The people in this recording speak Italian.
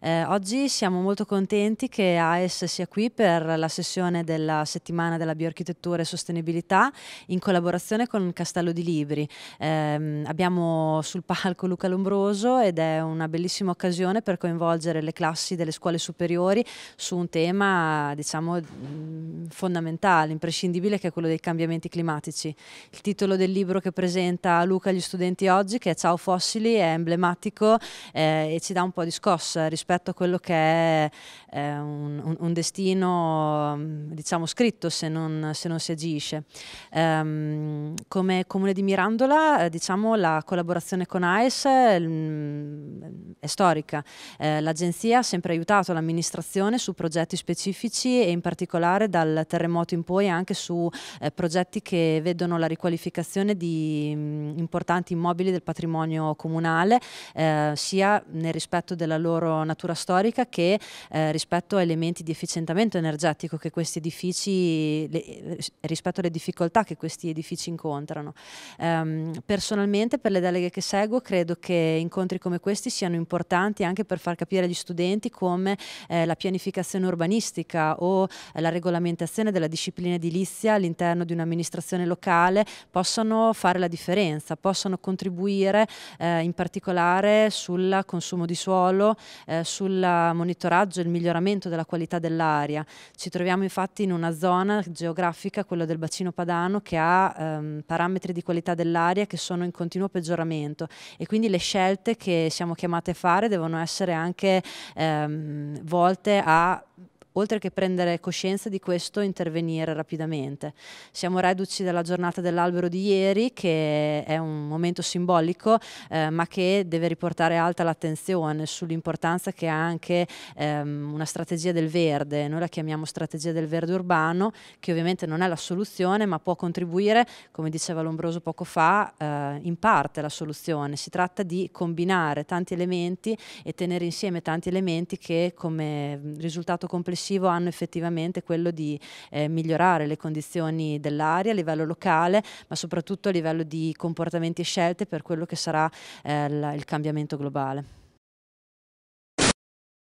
Eh, oggi siamo molto contenti che AES sia qui per la sessione della settimana della bioarchitettura e sostenibilità in collaborazione con Castello di Libri. Eh, abbiamo sul palco Luca Lombroso ed è una bellissima occasione per coinvolgere le classi delle scuole superiori su un tema diciamo mm, fondamentale, imprescindibile che è quello dei cambiamenti climatici. Il titolo del libro che presenta Luca agli studenti oggi che è Ciao Fossili è emblematico eh, e ci dà un po' di scossa rispetto rispetto a quello che è eh, un, un, destino mm, diciamo scritto se non, se non si agisce. Um, come comune di Mirandola eh, diciamo la collaborazione con AES eh, mm, è storica. Eh, L'agenzia ha sempre aiutato l'amministrazione su progetti specifici e in particolare dal terremoto in poi anche su eh, progetti che vedono la riqualificazione di mh, mm, importanti immobili del patrimonio comunale eh, sia nel rispetto della loro natura natura storica che eh, rispetto a elementi di efficientamento energetico che questi edifici, le, eh, rispetto alle difficoltà che questi edifici incontrano. Um, personalmente per le deleghe che seguo credo che incontri come questi siano importanti anche per far capire agli studenti come eh, la pianificazione urbanistica o eh, la regolamentazione della disciplina edilizia all'interno di un'amministrazione locale possono fare la differenza, possono contribuire eh, in particolare sul consumo di suolo, eh, sul monitoraggio e il miglioramento della qualità dell'aria. Ci troviamo infatti in una zona geografica, quella del bacino padano, che ha ehm, parametri di qualità dell'aria che sono in continuo peggioramento e quindi le scelte che siamo chiamate a fare devono essere anche ehm, volte a oltre che prendere coscienza di questo, intervenire rapidamente. Siamo reduci dalla giornata dell'albero di ieri, che è un momento simbolico, eh, ma che deve riportare alta l'attenzione sull'importanza che ha anche ehm, una strategia del verde. Noi la chiamiamo strategia del verde urbano, che ovviamente non è la soluzione, ma può contribuire, come diceva Lombroso poco fa, eh, in parte la soluzione. Si tratta di combinare tanti elementi e tenere insieme tanti elementi che come risultato complessivo obiettivo hanno effettivamente quello di eh, migliorare le condizioni dell'aria a livello locale, ma soprattutto a livello di comportamenti e scelte per quello che sarà eh, il cambiamento globale.